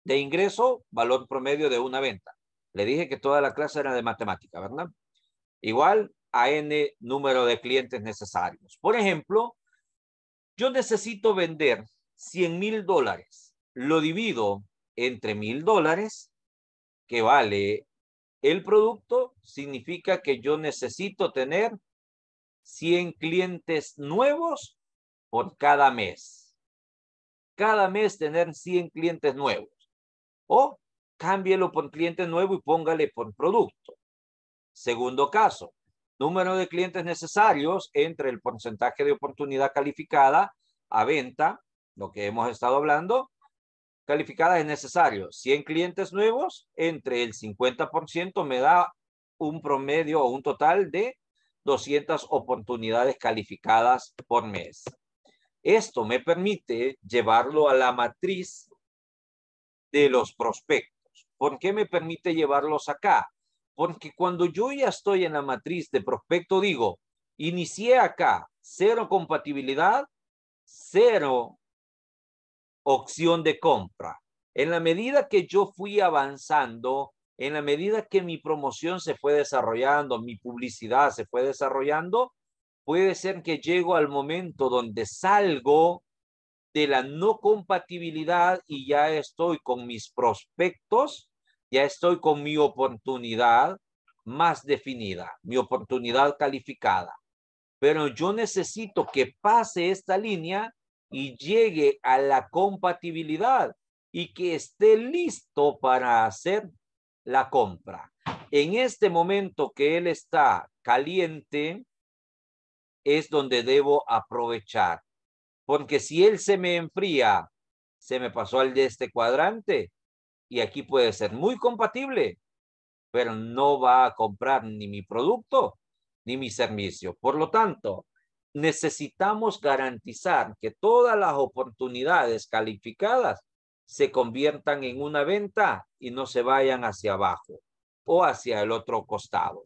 de ingreso, valor promedio de una venta. Le dije que toda la clase era de matemática, ¿verdad? Igual a N número de clientes necesarios. Por ejemplo, yo necesito vender 100 mil dólares. Lo divido entre mil dólares que vale el producto, significa que yo necesito tener 100 clientes nuevos por cada mes. Cada mes tener 100 clientes nuevos. O cámbielo por cliente nuevo y póngale por producto. Segundo caso, número de clientes necesarios entre el porcentaje de oportunidad calificada a venta, lo que hemos estado hablando, calificada es necesario. 100 clientes nuevos entre el 50% me da un promedio o un total de 200 oportunidades calificadas por mes. Esto me permite llevarlo a la matriz de los prospectos. ¿Por qué me permite llevarlos acá? Porque cuando yo ya estoy en la matriz de prospecto, digo, inicié acá, cero compatibilidad, cero opción de compra. En la medida que yo fui avanzando, en la medida que mi promoción se fue desarrollando, mi publicidad se fue desarrollando, puede ser que llego al momento donde salgo de la no compatibilidad y ya estoy con mis prospectos, ya estoy con mi oportunidad más definida, mi oportunidad calificada. Pero yo necesito que pase esta línea y llegue a la compatibilidad y que esté listo para hacer la compra. En este momento que él está caliente, es donde debo aprovechar porque si él se me enfría, se me pasó al de este cuadrante y aquí puede ser muy compatible, pero no va a comprar ni mi producto ni mi servicio. Por lo tanto, necesitamos garantizar que todas las oportunidades calificadas se conviertan en una venta y no se vayan hacia abajo o hacia el otro costado.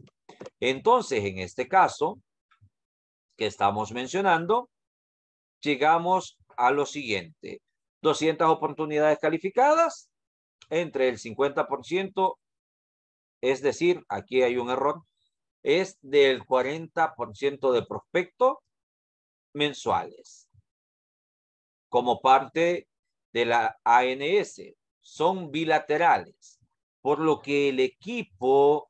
Entonces, en este caso que estamos mencionando, llegamos a lo siguiente. 200 oportunidades calificadas entre el 50%, es decir, aquí hay un error, es del 40% de prospecto mensuales como parte de la ANS. Son bilaterales, por lo que el equipo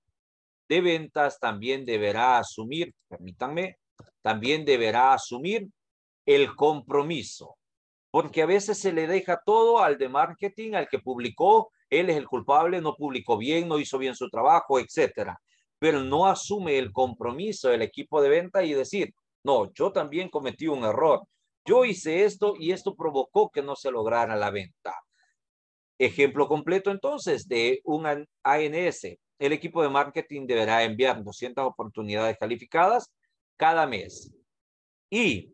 de ventas también deberá asumir, permítanme, también deberá asumir el compromiso, porque a veces se le deja todo al de marketing, al que publicó, él es el culpable, no publicó bien, no hizo bien su trabajo, etcétera, pero no asume el compromiso del equipo de venta y decir, no, yo también cometí un error, yo hice esto y esto provocó que no se lograra la venta. Ejemplo completo entonces de un ANS. El equipo de marketing deberá enviar 200 oportunidades calificadas cada mes. Y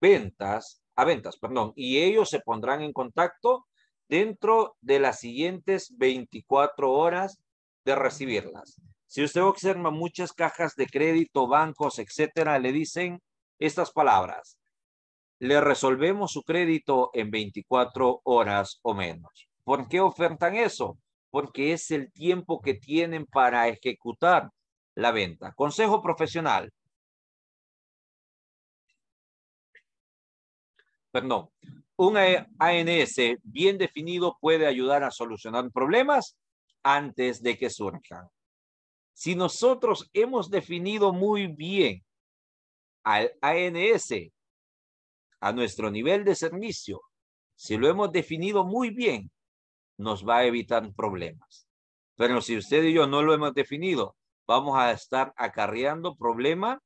ventas, a ventas, perdón, y ellos se pondrán en contacto dentro de las siguientes 24 horas de recibirlas. Si usted observa muchas cajas de crédito, bancos, etcétera, le dicen estas palabras. Le resolvemos su crédito en 24 horas o menos. ¿Por qué ofertan eso? Porque es el tiempo que tienen para ejecutar la venta. Consejo profesional. perdón, un ANS bien definido puede ayudar a solucionar problemas antes de que surjan. Si nosotros hemos definido muy bien al ANS, a nuestro nivel de servicio, si lo hemos definido muy bien, nos va a evitar problemas. Pero si usted y yo no lo hemos definido, vamos a estar acarreando problema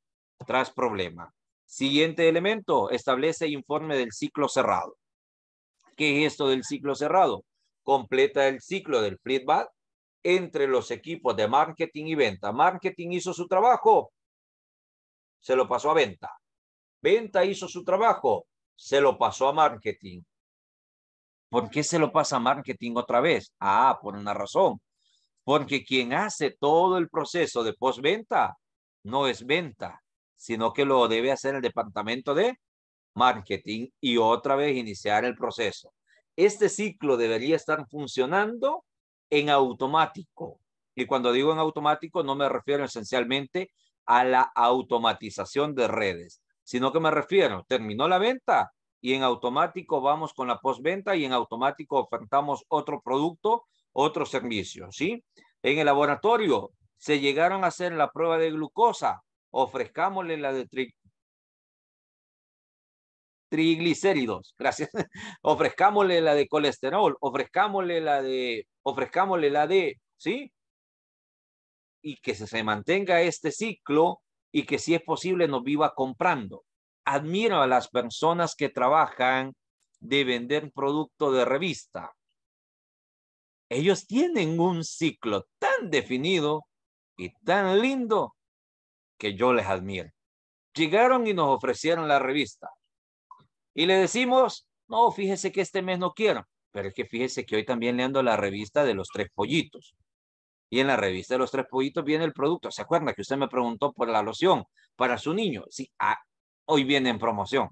tras problema. Siguiente elemento, establece informe del ciclo cerrado. ¿Qué es esto del ciclo cerrado? Completa el ciclo del feedback entre los equipos de marketing y venta. Marketing hizo su trabajo, se lo pasó a venta. Venta hizo su trabajo, se lo pasó a marketing. ¿Por qué se lo pasa a marketing otra vez? Ah, por una razón. Porque quien hace todo el proceso de postventa no es venta, sino que lo debe hacer el departamento de marketing y otra vez iniciar el proceso. Este ciclo debería estar funcionando en automático. Y cuando digo en automático, no me refiero esencialmente a la automatización de redes, sino que me refiero, terminó la venta y en automático vamos con la postventa y en automático ofertamos otro producto, otro servicio, ¿sí? En el laboratorio se llegaron a hacer la prueba de glucosa, ofrezcámosle la de triglicéridos, gracias, ofrezcámosle la de colesterol, ofrezcámosle la de, la de, ¿sí? Y que se, se mantenga este ciclo y que si es posible nos viva comprando. Admiro a las personas que trabajan de vender producto de revista. Ellos tienen un ciclo tan definido y tan lindo yo les admiro Llegaron y nos ofrecieron la revista. Y le decimos, no, fíjese que este mes no quiero. Pero es que fíjese que hoy también le ando la revista de los tres pollitos. Y en la revista de los tres pollitos viene el producto. ¿Se acuerda que usted me preguntó por la loción para su niño? Sí, ah, hoy viene en promoción.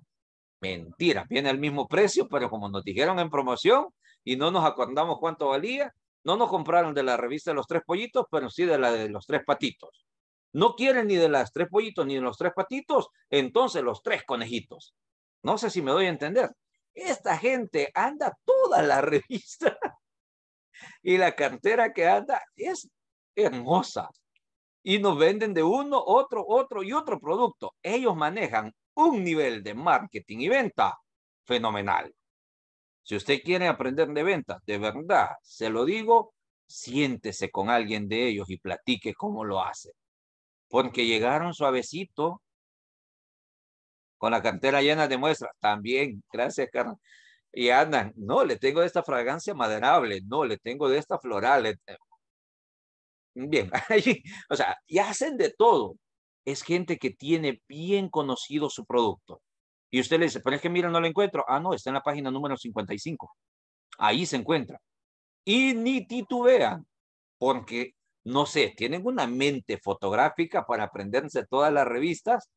Mentira, viene al mismo precio, pero como nos dijeron en promoción y no nos acordamos cuánto valía, no nos compraron de la revista de los tres pollitos, pero sí de la de los tres patitos no quieren ni de las tres pollitos ni de los tres patitos, entonces los tres conejitos. No sé si me doy a entender. Esta gente anda toda la revista y la cartera que anda es hermosa. Y nos venden de uno, otro, otro y otro producto. Ellos manejan un nivel de marketing y venta fenomenal. Si usted quiere aprender de ventas, de verdad, se lo digo, siéntese con alguien de ellos y platique cómo lo hace porque llegaron suavecito con la cantera llena de muestras. También, gracias, Carla. Y andan, no, le tengo de esta fragancia maderable, no, le tengo de esta floral. Eh, eh. Bien, o sea, y hacen de todo. Es gente que tiene bien conocido su producto. Y usted le dice, pero es que mira, no lo encuentro. Ah, no, está en la página número 55. Ahí se encuentra. Y ni titubean, porque no sé, tienen una mente fotográfica para aprenderse todas las revistas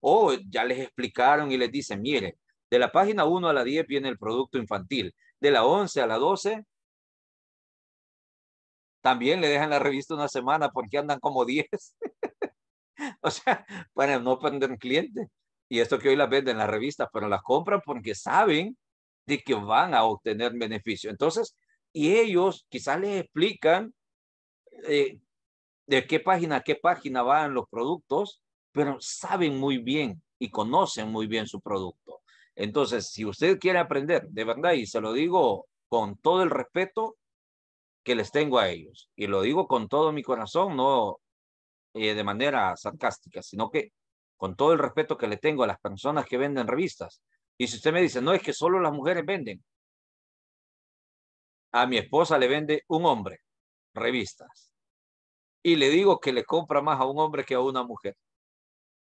o ya les explicaron y les dicen, mire de la página 1 a la 10 viene el producto infantil, de la 11 a la 12 también le dejan la revista una semana porque andan como 10. o sea, para no perder cliente Y esto que hoy las venden las revistas, pero las compran porque saben de que van a obtener beneficio. Entonces, y ellos quizás les explican eh, de qué página a qué página van los productos, pero saben muy bien y conocen muy bien su producto. Entonces, si usted quiere aprender, de verdad, y se lo digo con todo el respeto que les tengo a ellos, y lo digo con todo mi corazón, no eh, de manera sarcástica, sino que con todo el respeto que le tengo a las personas que venden revistas. Y si usted me dice, no es que solo las mujeres venden, a mi esposa le vende un hombre revistas. Y le digo que le compra más a un hombre que a una mujer.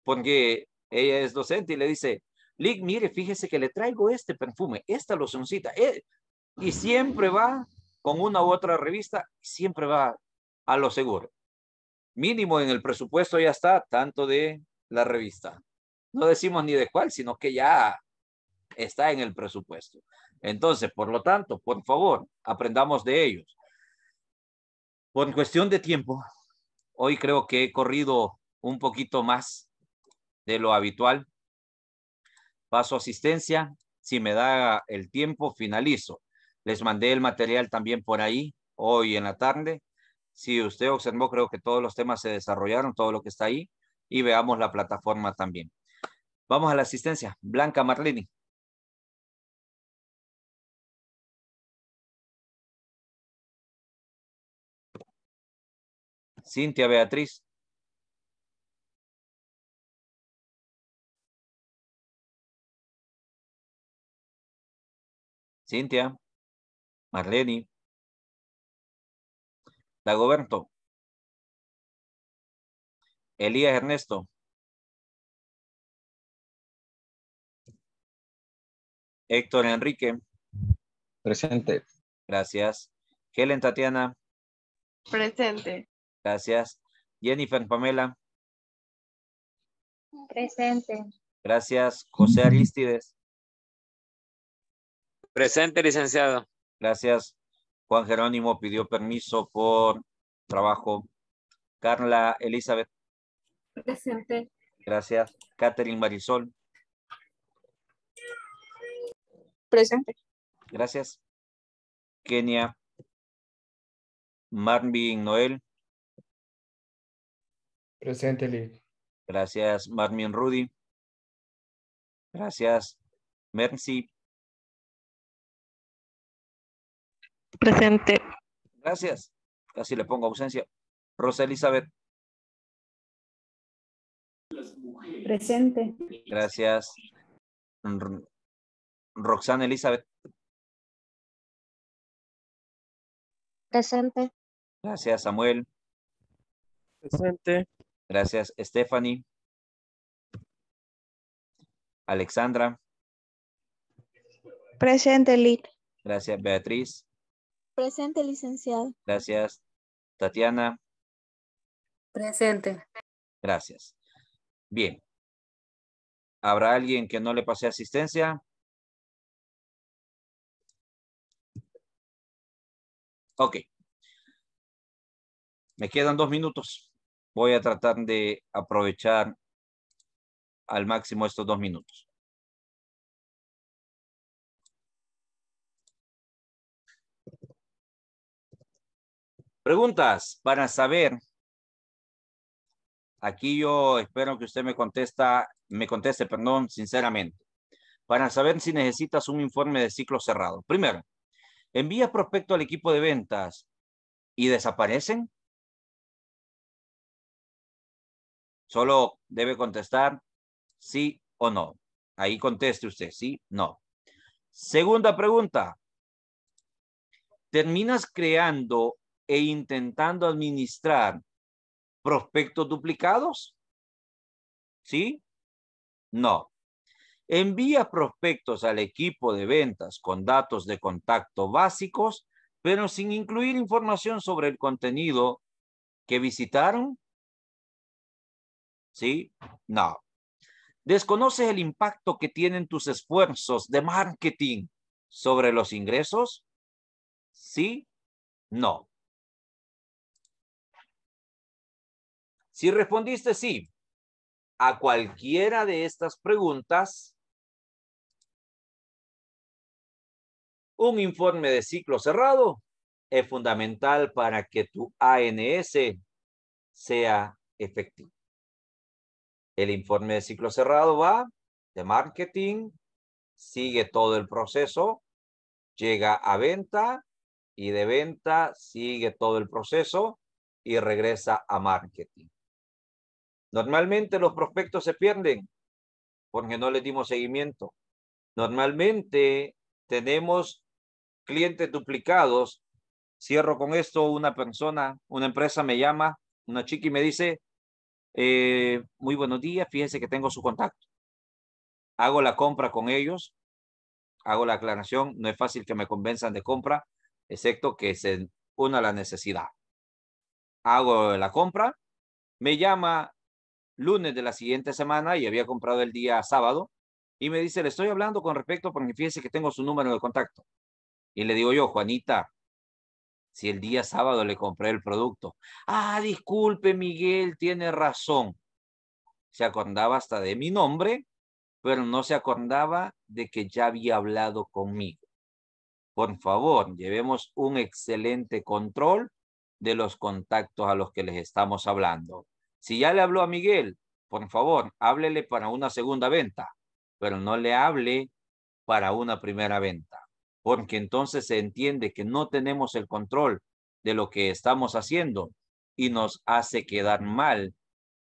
Porque ella es docente y le dice, Lick, mire, fíjese que le traigo este perfume, esta locioncita. Eh". Y siempre va con una u otra revista, siempre va a lo seguro. Mínimo en el presupuesto ya está tanto de la revista. No decimos ni de cuál, sino que ya está en el presupuesto. Entonces, por lo tanto, por favor, aprendamos de ellos. Por cuestión de tiempo, hoy creo que he corrido un poquito más de lo habitual. Paso asistencia. Si me da el tiempo, finalizo. Les mandé el material también por ahí, hoy en la tarde. Si usted observó, creo que todos los temas se desarrollaron, todo lo que está ahí. Y veamos la plataforma también. Vamos a la asistencia. Blanca Marlini. Cintia Beatriz. Cintia, Marleni Dagoberto, Elías Ernesto, Héctor Enrique. Presente. Gracias. Helen Tatiana. Presente. Gracias. Jennifer, Pamela. Presente. Gracias. José Aristides. Presente, licenciado. Gracias. Juan Jerónimo pidió permiso por trabajo. Carla Elizabeth. Presente. Gracias. Catherine Marisol. Presente. Gracias. Kenia. Marvin Noel. Presente, Lee Gracias, Marmion Rudy. Gracias, Mercy. Presente. Gracias. Casi le pongo ausencia. Rosa Elizabeth. Presente. Gracias. Roxana Elizabeth. Presente. Gracias, Samuel. Presente. Gracias, Stephanie. Alexandra. Presente, Lid. Gracias, Beatriz. Presente, licenciado. Gracias, Tatiana. Presente. Gracias. Bien. ¿Habrá alguien que no le pase asistencia? Ok. Me quedan dos minutos voy a tratar de aprovechar al máximo estos dos minutos. Preguntas para saber. Aquí yo espero que usted me contesta, me conteste, perdón, sinceramente. Para saber si necesitas un informe de ciclo cerrado. Primero, envías prospecto al equipo de ventas y desaparecen. Solo debe contestar sí o no. Ahí conteste usted, sí, no. Segunda pregunta. Terminas creando e intentando administrar prospectos duplicados? ¿Sí? No. Envía prospectos al equipo de ventas con datos de contacto básicos, pero sin incluir información sobre el contenido que visitaron ¿sí? No. ¿Desconoces el impacto que tienen tus esfuerzos de marketing sobre los ingresos? Sí, no. Si respondiste sí a cualquiera de estas preguntas, un informe de ciclo cerrado es fundamental para que tu ANS sea efectivo. El informe de ciclo cerrado va de marketing, sigue todo el proceso, llega a venta y de venta sigue todo el proceso y regresa a marketing. Normalmente los prospectos se pierden porque no les dimos seguimiento. Normalmente tenemos clientes duplicados. Cierro con esto, una persona, una empresa me llama, una chica y me dice, eh, muy buenos días, fíjese que tengo su contacto. Hago la compra con ellos, hago la aclaración, no es fácil que me convenzan de compra, excepto que se una la necesidad. Hago la compra, me llama lunes de la siguiente semana y había comprado el día sábado y me dice, le estoy hablando con respecto porque fíjese que tengo su número de contacto. Y le digo yo, Juanita, si el día sábado le compré el producto. Ah, disculpe, Miguel, tiene razón. Se acordaba hasta de mi nombre, pero no se acordaba de que ya había hablado conmigo. Por favor, llevemos un excelente control de los contactos a los que les estamos hablando. Si ya le habló a Miguel, por favor, háblele para una segunda venta, pero no le hable para una primera venta porque entonces se entiende que no tenemos el control de lo que estamos haciendo y nos hace quedar mal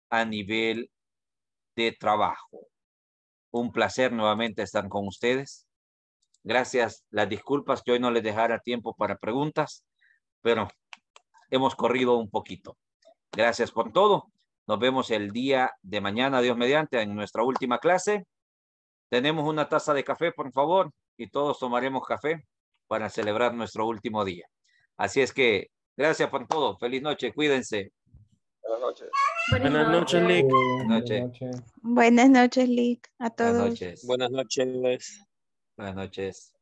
a nivel de trabajo. Un placer nuevamente estar con ustedes. Gracias, las disculpas que hoy no les dejara tiempo para preguntas, pero hemos corrido un poquito. Gracias por todo. Nos vemos el día de mañana, Dios mediante, en nuestra última clase. Tenemos una taza de café, por favor y todos tomaremos café para celebrar nuestro último día. Así es que gracias por todo. Feliz noche. Cuídense. Buenas noches. Buenas noches, Lick. Buenas noches, Buenas noches, Lick. A todos. Buenas noches. Buenas noches. Buenas noches.